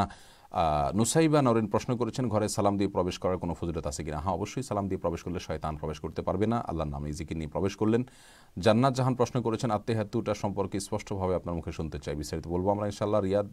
না নুসাইবা নরেন প্রশ্ন করেছেন ঘরে সালাম দিয়ে প্রবেশ করার কোনো ফজিলত আছে কিনা হ্যাঁ অবশ্যই সালাম দিয়ে প্রবেশ করলে শয়তান প্রবেশ করতে পারবে না আল্লাহর নামে জিকির নিয়ে প্রবেশ করলেন জান্নাত জাহান প্রশ্ন করেছেন আত্মীহাত্তুটা সম্পর্কে স্পষ্টভাবে আপনার মুখে শুনতে চাই বিস্তারিত বলবো আমরা ইনশাল্লাহ রিয়াদ